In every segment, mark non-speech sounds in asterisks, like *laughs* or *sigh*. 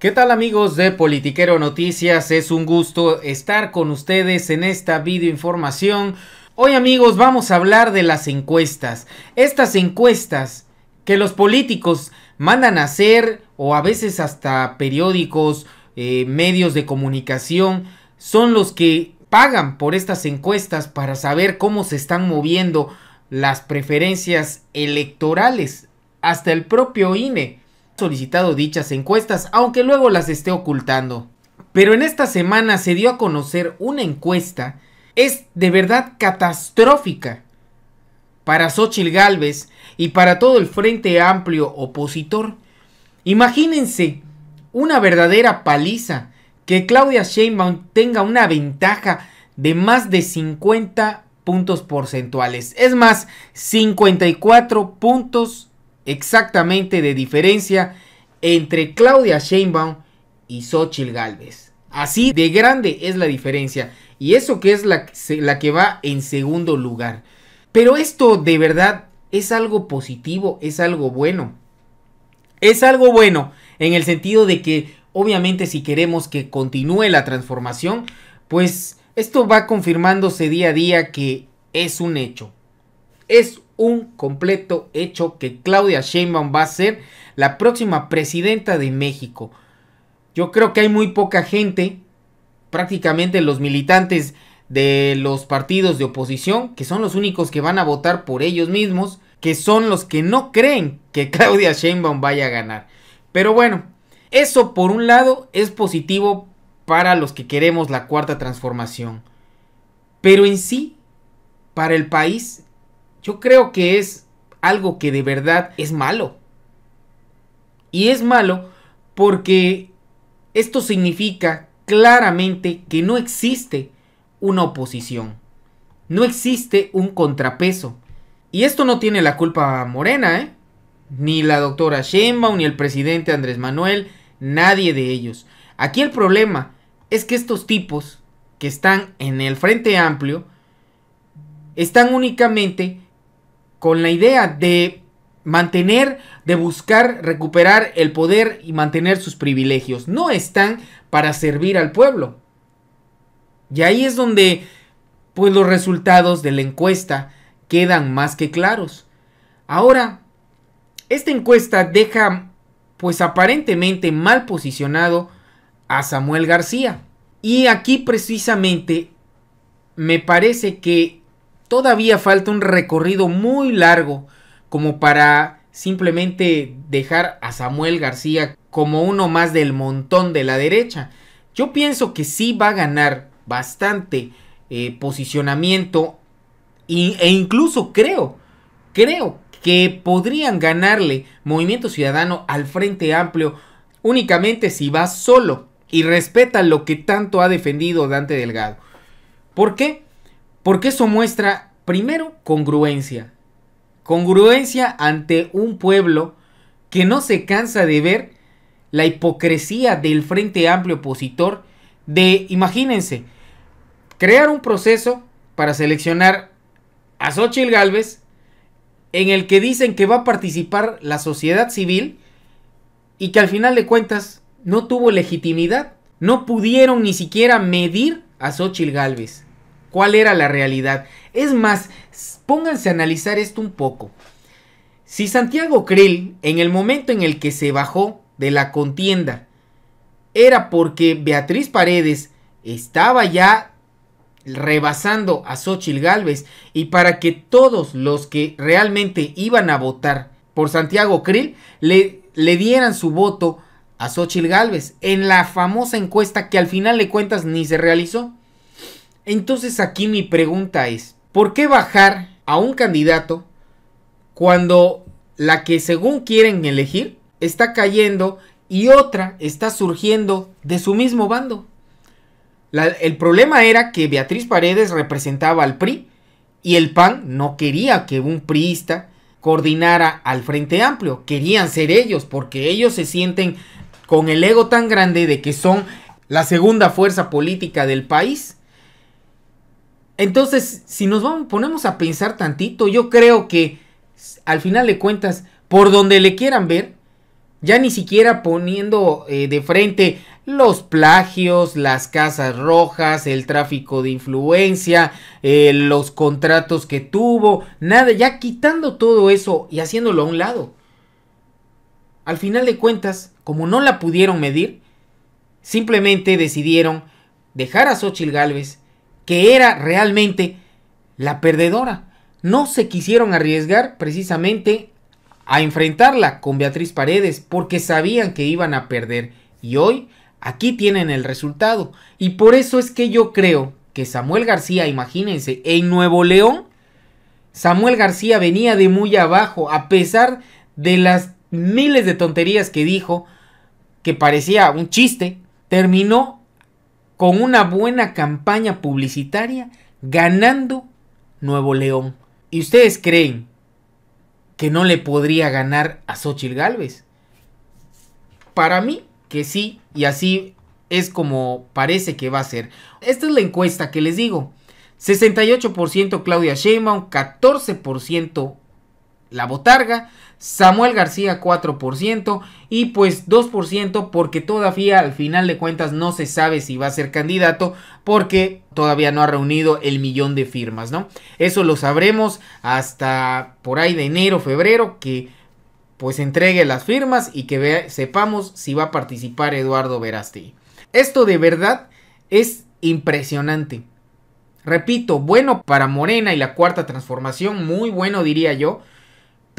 ¿Qué tal amigos de Politiquero Noticias? Es un gusto estar con ustedes en esta videoinformación. Hoy amigos vamos a hablar de las encuestas. Estas encuestas que los políticos mandan a hacer o a veces hasta periódicos, eh, medios de comunicación, son los que pagan por estas encuestas para saber cómo se están moviendo las preferencias electorales. Hasta el propio INE solicitado dichas encuestas, aunque luego las esté ocultando. Pero en esta semana se dio a conocer una encuesta, es de verdad catastrófica para Xochitl Galvez y para todo el Frente Amplio opositor. Imagínense una verdadera paliza que Claudia Sheinbaum tenga una ventaja de más de 50 puntos porcentuales. Es más, 54 puntos exactamente de diferencia entre Claudia Sheinbaum y Xochitl Galvez. Así de grande es la diferencia. Y eso que es la, la que va en segundo lugar. Pero esto de verdad es algo positivo, es algo bueno. Es algo bueno en el sentido de que obviamente si queremos que continúe la transformación, pues esto va confirmándose día a día que es un hecho. Es un completo hecho que Claudia Sheinbaum va a ser la próxima presidenta de México. Yo creo que hay muy poca gente, prácticamente los militantes de los partidos de oposición, que son los únicos que van a votar por ellos mismos, que son los que no creen que Claudia Sheinbaum vaya a ganar. Pero bueno, eso por un lado es positivo para los que queremos la cuarta transformación. Pero en sí, para el país, yo creo que es algo que de verdad es malo. Y es malo porque esto significa claramente que no existe una oposición. No existe un contrapeso. Y esto no tiene la culpa Morena, ¿eh? Ni la doctora Sheinbaum, ni el presidente Andrés Manuel, nadie de ellos. Aquí el problema es que estos tipos que están en el Frente Amplio están únicamente con la idea de mantener, de buscar recuperar el poder y mantener sus privilegios. No están para servir al pueblo. Y ahí es donde, pues los resultados de la encuesta quedan más que claros. Ahora, esta encuesta deja, pues aparentemente mal posicionado a Samuel García. Y aquí precisamente me parece que todavía falta un recorrido muy largo como para simplemente dejar a Samuel García como uno más del montón de la derecha. Yo pienso que sí va a ganar bastante eh, posicionamiento y, e incluso creo, creo que podrían ganarle Movimiento Ciudadano al Frente Amplio únicamente si va solo y respeta lo que tanto ha defendido Dante Delgado. ¿Por qué? Porque eso muestra, primero, congruencia. Congruencia ante un pueblo que no se cansa de ver la hipocresía del Frente Amplio opositor de, imagínense, crear un proceso para seleccionar a Xochitl Galvez en el que dicen que va a participar la sociedad civil y que al final de cuentas no tuvo legitimidad. No pudieron ni siquiera medir a Xochitl Galvez cuál era la realidad. Es más, pónganse a analizar esto un poco. Si Santiago Krill, en el momento en el que se bajó de la contienda, era porque Beatriz Paredes estaba ya rebasando a Xochitl Galvez y para que todos los que realmente iban a votar por Santiago Krill le, dieran su voto a Xochitl Galvez en la famosa encuesta que al final de cuentas ni se realizó. Entonces aquí mi pregunta es, ¿por qué bajar a un candidato cuando la que según quieren elegir está cayendo y otra está surgiendo de su mismo bando? el problema era que Beatriz Paredes representaba al PRI y el PAN no quería que un priista coordinara al Frente Amplio. Querían ser ellos porque ellos se sienten con el ego tan grande de que son la segunda fuerza política del país. Entonces, si nos ponemos a pensar tantito, yo creo que al final de cuentas, por donde le quieran ver, ya ni siquiera poniendo eh, de frente los plagios, las casas rojas, el tráfico de influencia, eh, los contratos que tuvo, nada, ya quitando todo eso y haciéndolo a un lado. Al final de cuentas, como no la pudieron medir, simplemente decidieron dejar a Xochil Gálvez, que era realmente la perdedora. No se quisieron arriesgar precisamente a enfrentarla con Beatriz Paredes porque sabían que iban a perder y hoy aquí tienen el resultado. Y por eso es que yo creo que Samuel García, imagínense, en Nuevo León, Samuel García venía de muy abajo a pesar de las miles de tonterías que dijo, que parecía un chiste, terminó con una buena campaña publicitaria ganando Nuevo León. ¿Y ustedes creen que no le podría ganar a Xochitl Galvez? Para mí que sí, y así es como parece que va a ser. Esta es la encuesta que les digo. 68% Claudia Sheinbaum, 14% La Botarga, Samuel García 4% y pues 2% porque todavía al final de cuentas no se sabe si va a ser candidato porque todavía no ha reunido el millón de firmas, ¿no? Eso lo sabremos hasta por ahí de enero, febrero que pues entregue las firmas y que sepamos si va a participar Eduardo Verástegui. Esto de verdad es impresionante. Repito, bueno para Morena y la cuarta transformación, muy bueno diría yo,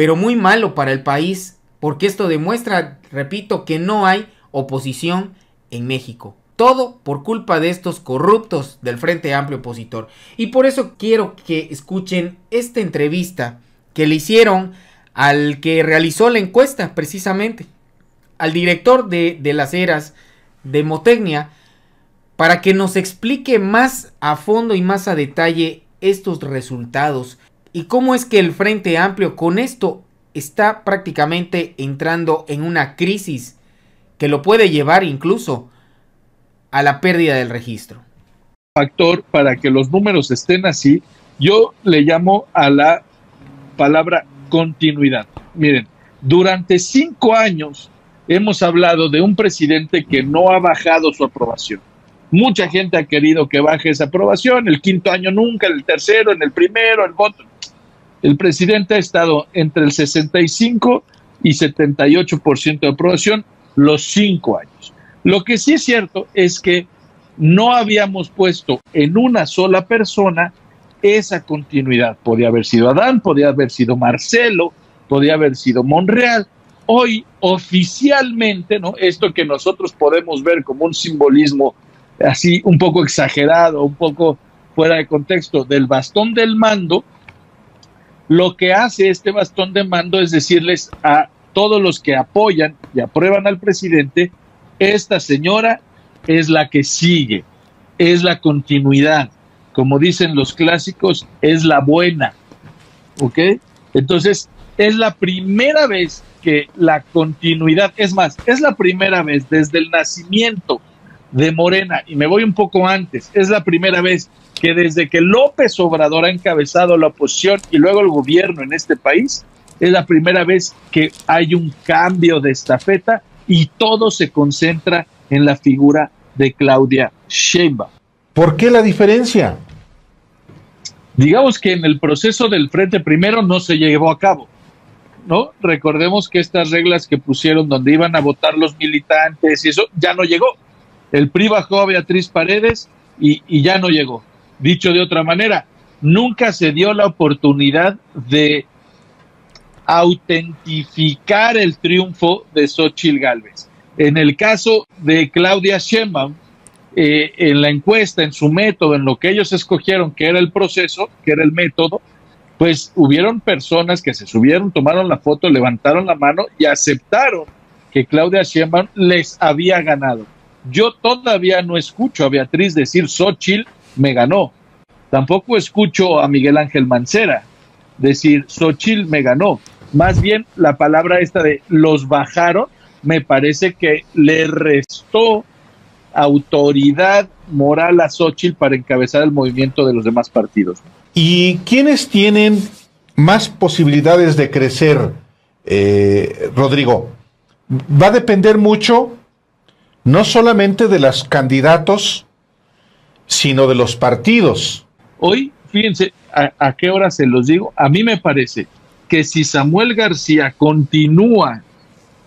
pero muy malo para el país, porque esto demuestra, repito, que no hay oposición en México. Todo por culpa de estos corruptos del Frente Amplio Opositor. Y por eso quiero que escuchen esta entrevista que le hicieron al que realizó la encuesta, precisamente, al director de, las eras de Motecnia, para que nos explique más a fondo y más a detalle estos resultados ¿Y cómo es que el Frente Amplio con esto está prácticamente entrando en una crisis que lo puede llevar incluso a la pérdida del registro? Factor para que los números estén así, yo le llamo a la palabra continuidad. Miren, durante cinco años hemos hablado de un presidente que no ha bajado su aprobación. Mucha gente ha querido que baje esa aprobación, el quinto año nunca, el tercero, en el primero, el voto. El presidente ha estado entre el 65 y 78% de aprobación los cinco años. Lo que sí es cierto es que no habíamos puesto en una sola persona esa continuidad. Podía haber sido Adán, podía haber sido Marcelo, podía haber sido Monreal. Hoy oficialmente, ¿no? Esto que nosotros podemos ver como un simbolismo así un poco exagerado, un poco fuera de contexto del bastón del mando, lo que hace este bastón de mando es decirles a todos los que apoyan y aprueban al presidente, esta señora es la que sigue, es la continuidad, como dicen los clásicos, es la buena. ¿Ok? Entonces, es la primera vez que la continuidad, es más, es la primera vez desde el nacimiento de Morena, y me voy un poco antes, es la primera vez que desde que López Obrador ha encabezado la oposición y luego el gobierno en este país, es la primera vez que hay un cambio de estafeta y todo se concentra en la figura de Claudia Sheinbaum. ¿Por qué la diferencia? Digamos que en el proceso del Frente Primero no se llevó a cabo, ¿no? Recordemos que estas reglas que pusieron donde iban a votar los militantes y eso ya no llegó. El PRI bajó a Beatriz Paredes y ya no llegó. Dicho de otra manera, nunca se dio la oportunidad de autentificar el triunfo de Xochitl Gálvez. En el caso de Claudia Sheinbaum, eh, en la encuesta, en su método, en lo que ellos escogieron, que era el proceso, que era el método, pues hubieron personas que se subieron, tomaron la foto, levantaron la mano y aceptaron que Claudia Sheinbaum les había ganado. Yo todavía no escucho a Beatriz decir Xochitl me ganó. Tampoco escucho a Miguel Ángel Mancera decir, Xochitl me ganó. Más bien la palabra esta de los bajaron, me parece que le restó autoridad moral a Xochitl para encabezar el movimiento de los demás partidos. ¿Y quiénes tienen más posibilidades de crecer, eh, Rodrigo? Va a depender mucho no solamente de los candidatos sino de los partidos. Hoy, fíjense, a, qué hora se los digo? A mí me parece que si Samuel García continúa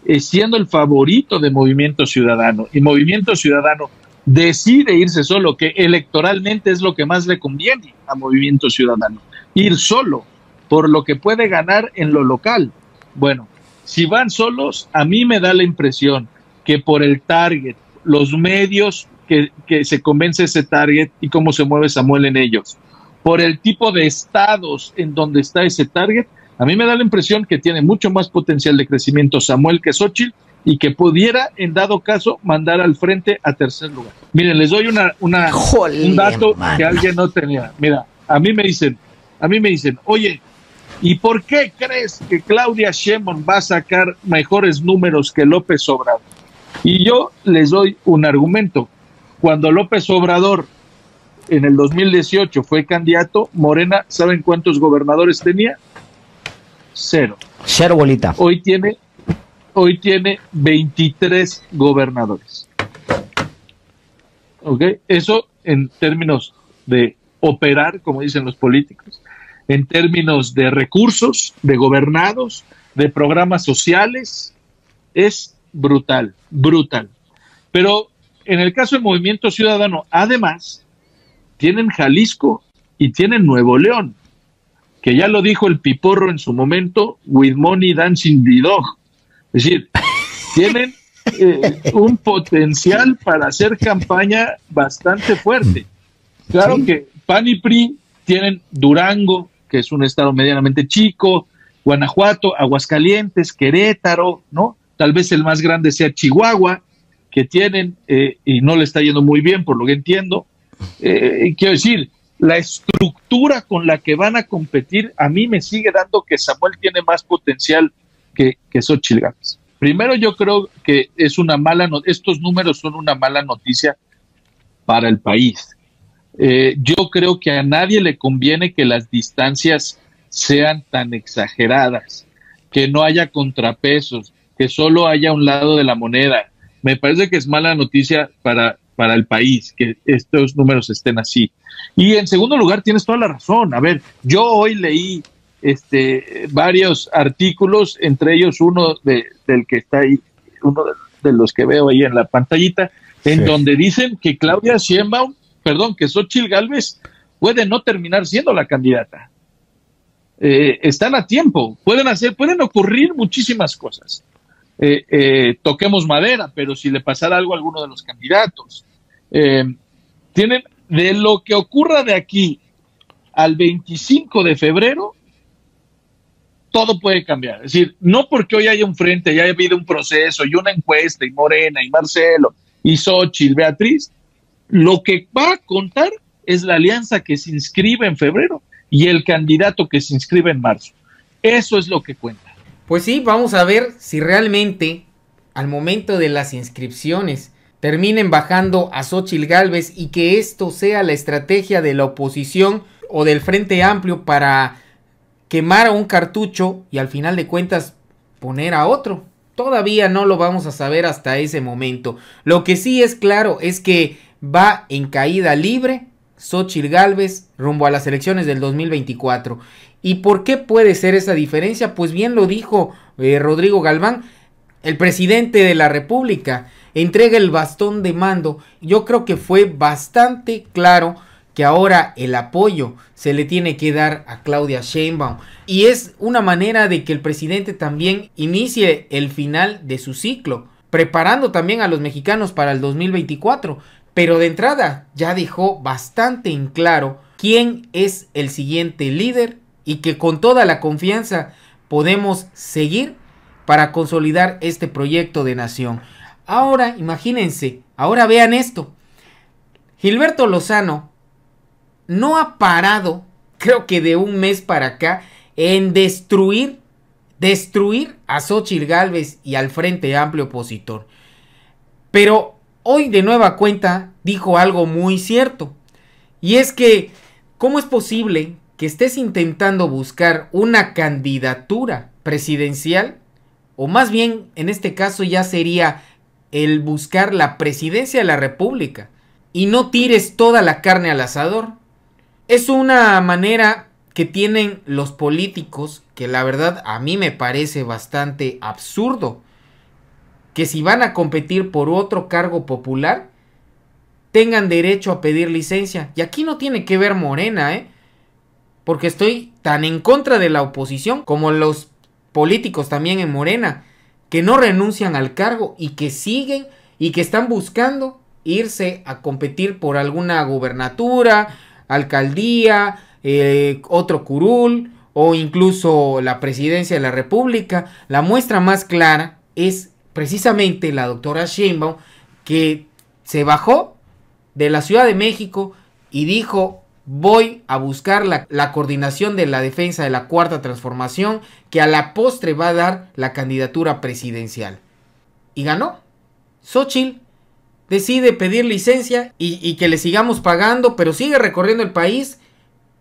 eh, siendo el favorito de Movimiento Ciudadano y Movimiento Ciudadano decide irse solo, que electoralmente es lo que más le conviene a Movimiento Ciudadano, ir solo por lo que puede ganar en lo local. Bueno, si van solos, a mí me da la impresión que por el target, los medios que, se convence ese target y cómo se mueve Samuel en ellos. Por el tipo de estados en donde está ese target, a mí me da la impresión que tiene mucho más potencial de crecimiento Samuel que Xochitl y que pudiera, en dado caso, mandar al frente a tercer lugar. Miren, les doy una, un dato que alguien no tenía. Mira, a mí me dicen, a mí me dicen, oye, ¿y por qué crees que Claudia Sheinbaum va a sacar mejores números que López Obrador? Y yo les doy un argumento. Cuando López Obrador en el 2018 fue candidato, Morena, ¿saben cuántos gobernadores tenía? Cero. Cero bolita. Hoy tiene, hoy tiene 23 gobernadores. ¿Ok? Eso en términos de operar, como dicen los políticos, en términos de recursos, de gobernados, de programas sociales, es brutal, brutal. Pero en el caso del Movimiento Ciudadano, además, tienen Jalisco y tienen Nuevo León, que ya lo dijo el Piporro en su momento, with money dancing the Es decir, *laughs* tienen eh, un potencial para hacer campaña bastante fuerte. Claro que PAN y PRI tienen Durango, que es un estado medianamente chico, Guanajuato, Aguascalientes, Querétaro, ¿no? Tal vez el más grande sea Chihuahua, que tienen eh, y no le está yendo muy bien, por lo que entiendo. Eh, quiero decir, la estructura con la que van a competir, a mí me sigue dando que Samuel tiene más potencial que, que Xochitl Primero, yo creo que es una mala no estos números son una mala noticia para el país. Eh, yo creo que a nadie le conviene que las distancias sean tan exageradas, que no haya contrapesos, que solo haya un lado de la moneda, me parece que es mala noticia para, para el país que estos números estén así. Y en segundo lugar, tienes toda la razón. A ver, yo hoy leí este, varios artículos, entre ellos uno de, del que está ahí, uno de los que veo ahí en la pantallita, en donde dicen que Claudia Sheinbaum, perdón, que Xochitl Galvez puede no terminar siendo la candidata. Eh, están a tiempo, pueden hacer, pueden ocurrir muchísimas cosas. Eh, eh, toquemos madera, pero si le pasara algo a alguno de los candidatos. Eh, tienen de lo que ocurra de aquí al 25 de febrero, todo puede cambiar. Es decir, no porque hoy haya un frente, ya haya habido un proceso y una encuesta y Morena y Marcelo y Xochitl, Beatriz, lo que va a contar es la alianza que se inscribe en febrero y el candidato que se inscribe en marzo. Eso es lo que cuenta. Pues sí, vamos a ver si realmente al momento de las inscripciones terminen bajando a Xochitl Galvez y que esto sea la estrategia de la oposición o del Frente Amplio para quemar a un cartucho y al final de cuentas poner a otro. Todavía no lo vamos a saber hasta ese momento. Lo que sí es claro es que va en caída libre Xochitl Galvez rumbo a las elecciones del 2024. ¿Y por qué puede ser esa diferencia? Pues bien lo dijo eh, Rodrigo Galván, el presidente de la República entrega el bastón de mando. Yo creo que fue bastante claro que ahora el apoyo se le tiene que dar a Claudia Sheinbaum y es una manera de que el presidente también inicie el final de su ciclo, preparando también a los mexicanos para el 2024, pero de entrada ya dejó bastante en claro quién es el siguiente líder y que con toda la confianza podemos seguir para consolidar este proyecto de nación. Ahora, imagínense, ahora vean esto. Gilberto Lozano no ha parado, creo que de un mes para acá, en destruir, destruir a Xochitl Galvez y al Frente Amplio Opositor. Pero hoy de nueva cuenta dijo algo muy cierto. Y es que, ¿cómo es posible que estés intentando buscar una candidatura presidencial, o más bien en este caso ya sería el buscar la presidencia de la República, y no tires toda la carne al asador. Es una manera que tienen los políticos que la verdad a mí me parece bastante absurdo, que si van a competir por otro cargo popular, tengan derecho a pedir licencia. Y aquí no tiene que ver Morena, ¿eh? porque estoy tan en contra de la oposición como los políticos también en Morena, que no renuncian al cargo y que siguen y que están buscando irse a competir por alguna gubernatura, alcaldía, eh, otro curul o incluso la presidencia de la República. La muestra más clara es precisamente la doctora Sheinbaum que se bajó de la Ciudad de México y dijo voy a buscar la, coordinación de la defensa de la cuarta transformación que a la postre va a dar la candidatura presidencial. Y ganó. Xochitl decide pedir licencia y, que le sigamos pagando, pero sigue recorriendo el país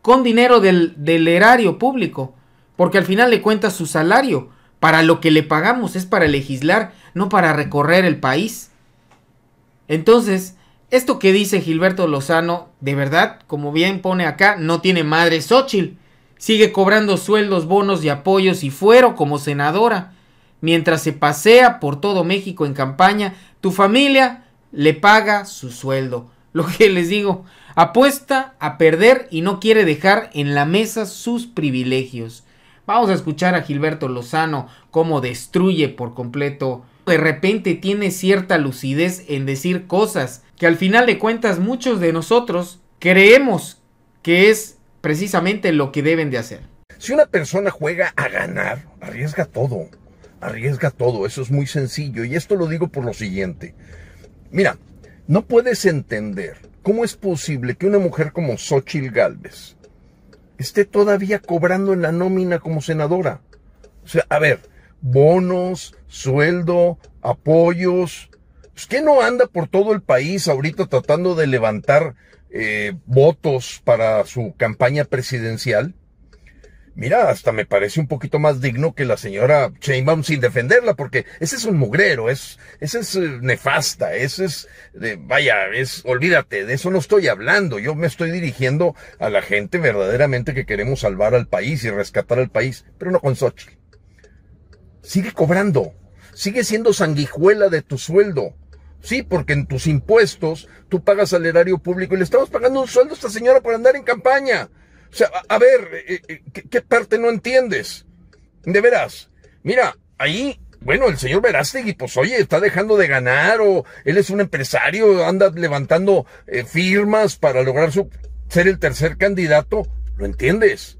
con dinero del, del erario público, porque al final le cuenta su salario. Para lo que le pagamos es para legislar, no para recorrer el país. Entonces, esto que dice Gilberto Lozano, de verdad, como bien pone acá, no tiene madre Xochitl. Sigue cobrando sueldos, bonos y apoyos y fuero como senadora. Mientras se pasea por todo México en campaña, tu familia le paga su sueldo. *laughs* Lo que les digo, apuesta a perder y no quiere dejar en la mesa sus privilegios. Vamos a escuchar a Gilberto Lozano cómo destruye por completo de repente tiene cierta lucidez en decir cosas que al final de cuentas muchos de nosotros creemos que es precisamente lo que deben de hacer. Si una persona juega a ganar, arriesga todo, arriesga todo, eso es muy sencillo y esto lo digo por lo siguiente. Mira, no puedes entender cómo es posible que una mujer como Xochitl Galvez esté todavía cobrando en la nómina como senadora. O sea, a ver, bonos, sueldo, apoyos. es pues, no anda por todo el país ahorita tratando de levantar eh, votos para su campaña presidencial? Mira, hasta me parece un poquito más digno que la señora Sheinbaum sin defenderla, porque ese es un mugrero, es, ese es eh, nefasta, ese es, de, vaya, es, olvídate, de eso no estoy hablando, yo me estoy dirigiendo a la gente verdaderamente que queremos salvar al país y rescatar al país, pero no con Sochi Sigue cobrando. Sigue siendo sanguijuela de tu sueldo. Sí, porque en tus impuestos tú pagas al erario público y le estamos pagando un sueldo a esta señora por andar en campaña. O sea, a, ver, eh, eh, eh, ¿qué, parte no entiendes? De veras. Mira, ahí, bueno, el señor Verástegui, pues oye, está dejando de ganar o él es un empresario, anda levantando firmas para lograr ser el tercer candidato. ¿Lo entiendes?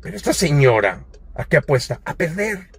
Pero esta señora, ¿a qué apuesta? A perder.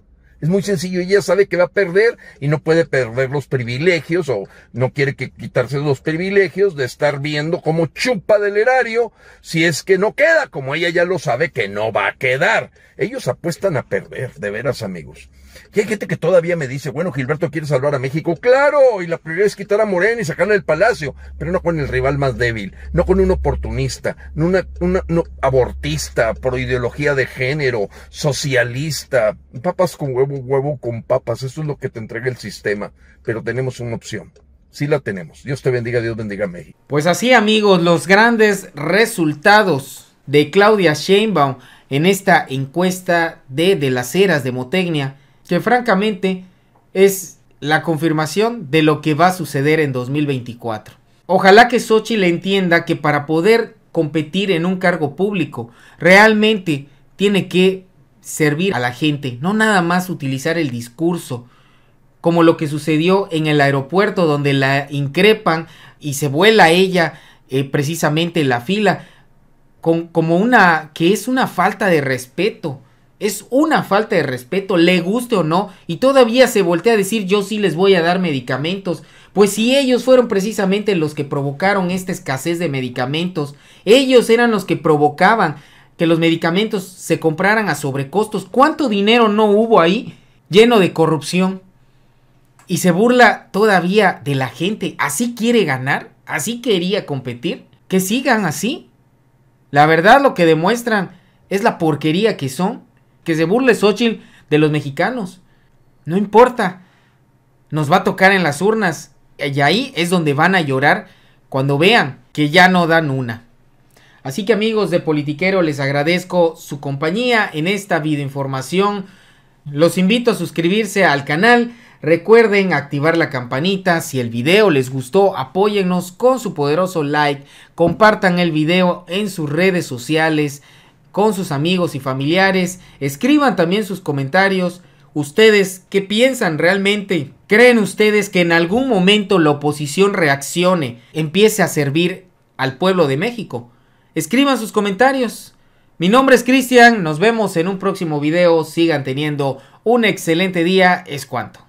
Es muy sencillo, ella sabe que va a perder y no puede perder los privilegios o no quiere que quitarse los privilegios de estar viendo cómo chupa del erario si es que no queda, como ella ya lo sabe que no va a quedar. Ellos apuestan a perder, de veras amigos. Y hay gente que todavía me dice, bueno, Gilberto quiere salvar a México. Claro, y la prioridad es quitar a Morena y sacarle el palacio, pero no con el rival más débil, no con un oportunista, no una, abortista, por ideología de género, socialista, papas con huevo, huevo con papas. Eso es lo que te entrega el sistema, pero tenemos una opción sí la tenemos. Dios te bendiga, Dios bendiga a México. Pues así amigos, los grandes resultados de Claudia Sheinbaum en esta encuesta de De las Heras de Motecnia que francamente es la confirmación de lo que va a suceder en 2024. Ojalá que Sochi le entienda que para poder competir en un cargo público realmente tiene que servir a la gente, no nada más utilizar el discurso, como lo que sucedió en el aeropuerto donde la increpan y se vuela ella eh, precisamente en la fila, con, como una que es una falta de respeto es una falta de respeto, le guste o no, y todavía se voltea a decir yo sí les voy a dar medicamentos. Pues si ellos fueron precisamente los que provocaron esta escasez de medicamentos, ellos eran los que provocaban que los medicamentos se compraran a sobrecostos. ¿Cuánto dinero no hubo ahí lleno de corrupción? Y se burla todavía de la gente. ¿Así quiere ganar? ¿Así quería competir? Que sigan así. La verdad lo que demuestran es la porquería que son que se burle Xochitl de los mexicanos. No importa. Nos va a tocar en las urnas. Y ahí es donde van a llorar cuando vean que ya no dan una. Así que amigos de Politiquero, les agradezco su compañía en esta videoinformación. Los invito a suscribirse al canal. Recuerden activar la campanita. Si el video les gustó, apóyennos con su poderoso like. Compartan el video en sus redes sociales con sus amigos y familiares. Escriban también sus comentarios. ¿Ustedes qué piensan realmente? ¿Creen ustedes que en algún momento la oposición reaccione, empiece a servir al pueblo de México? Escriban sus comentarios. Mi nombre es Cristian, nos vemos en un próximo video, sigan teniendo un excelente día, es cuanto.